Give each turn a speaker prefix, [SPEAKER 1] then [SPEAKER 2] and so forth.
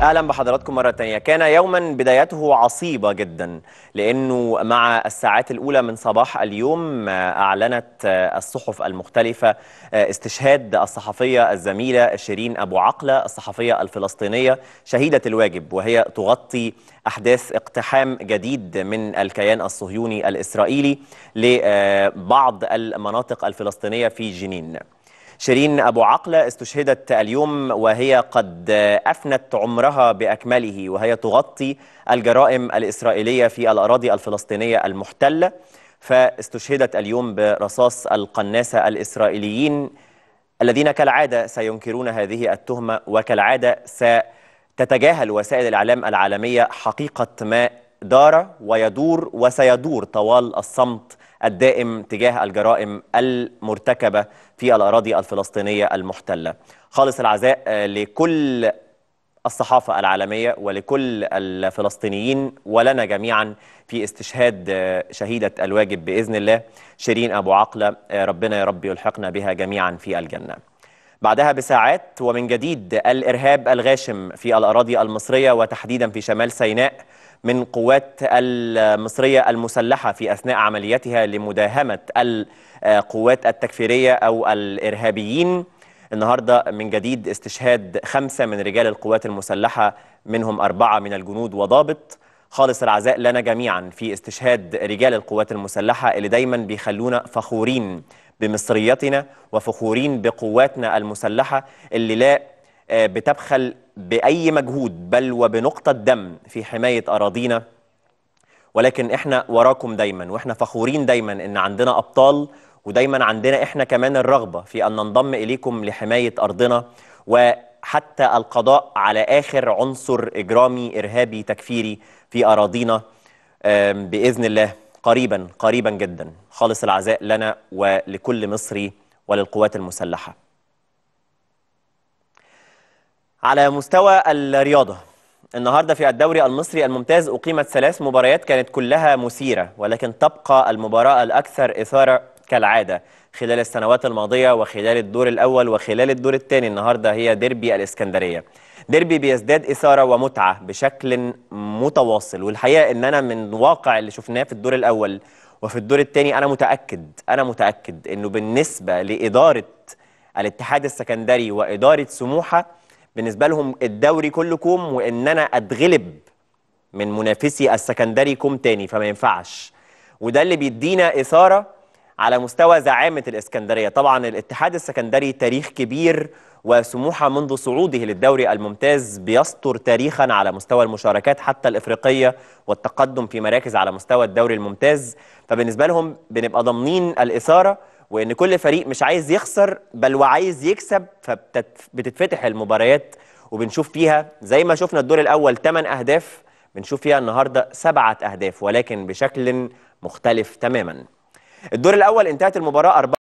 [SPEAKER 1] اهلا بحضراتكم مره تانية كان يوما بدايته عصيبه جدا لانه مع الساعات الاولى من صباح اليوم آه، اعلنت آه، الصحف المختلفه آه، استشهاد الصحفيه الزميله شيرين ابو عقله الصحفيه الفلسطينيه شهيده الواجب وهي تغطي احداث اقتحام جديد من الكيان الصهيوني الاسرائيلي لبعض المناطق الفلسطينيه في جنين شيرين أبو عقلة استشهدت اليوم وهي قد أفنت عمرها بأكمله وهي تغطي الجرائم الإسرائيلية في الأراضي الفلسطينية المحتلة فاستشهدت اليوم برصاص القناصة الإسرائيليين الذين كالعادة سينكرون هذه التهمة وكالعادة ستتجاهل وسائل الإعلام العالمية حقيقة ما دار ويدور وسيدور طوال الصمت الدائم تجاه الجرائم المرتكبة في الأراضي الفلسطينية المحتلة خالص العزاء آه، لكل الصحافة العالمية ولكل الفلسطينيين ولنا جميعا في استشهاد آه، شهيدة الواجب بإذن الله شيرين أبو عقلة آه، ربنا يا رب يلحقنا بها جميعا في الجنة بعدها بساعات ومن جديد الإرهاب الغاشم في الأراضي المصرية وتحديدا في شمال سيناء من قوات المصرية المسلحة في أثناء عملياتها لمداهمة القوات التكفيرية أو الإرهابيين النهاردة من جديد استشهاد خمسة من رجال القوات المسلحة منهم أربعة من الجنود وضابط خالص العزاء لنا جميعا في استشهاد رجال القوات المسلحة اللي دايما بيخلونا فخورين بمصريتنا وفخورين بقواتنا المسلحة اللي لا آه، بتبخل بأي مجهود بل وبنقطة دم في حماية أراضينا ولكن احنا وراكم دايما واحنا فخورين دايما ان عندنا أبطال ودايما عندنا احنا كمان الرغبة في أن ننضم إليكم لحماية أرضنا وحتى القضاء على آخر عنصر إجرامي إرهابي تكفيري في أراضينا بإذن الله قريبا قريبا جدا خالص العزاء لنا ولكل مصري وللقوات المسلحة على مستوى الرياضة النهاردة في الدوري المصري الممتاز أقيمت ثلاث مباريات كانت كلها مثيرة ولكن تبقى المباراة الأكثر إثارة كالعادة خلال السنوات الماضية وخلال الدور الأول وخلال الدور الثاني النهاردة هي ديربي الإسكندرية ديربي بيزداد إثارة ومتعة بشكل متواصل والحقيقة إن أنا من واقع اللي شفناه في الدور الأول وفي الدور الثاني أنا متأكد أنا متأكد إنه بالنسبة لإدارة الاتحاد السكندري وإدارة سموحة بالنسبة لهم الدوري كلكم وإن أنا أتغلب من منافسي السكندري كوم تاني فما ينفعش وده اللي بيدينا إثارة على مستوى زعامة الإسكندرية طبعا الاتحاد السكندري تاريخ كبير وسموحة منذ صعوده للدوري الممتاز بيسطر تاريخا على مستوى المشاركات حتى الإفريقية والتقدم في مراكز على مستوى الدوري الممتاز فبالنسبة لهم بنبقى ضامنين الإثارة وإن كل فريق مش عايز يخسر بل وعايز يكسب فبتتفتح المباريات وبنشوف فيها زي ما شفنا الدور الأول 8 أهداف بنشوف فيها النهاردة سبعة أهداف ولكن بشكل مختلف تماماً الدور الاول انتهت المباراه 4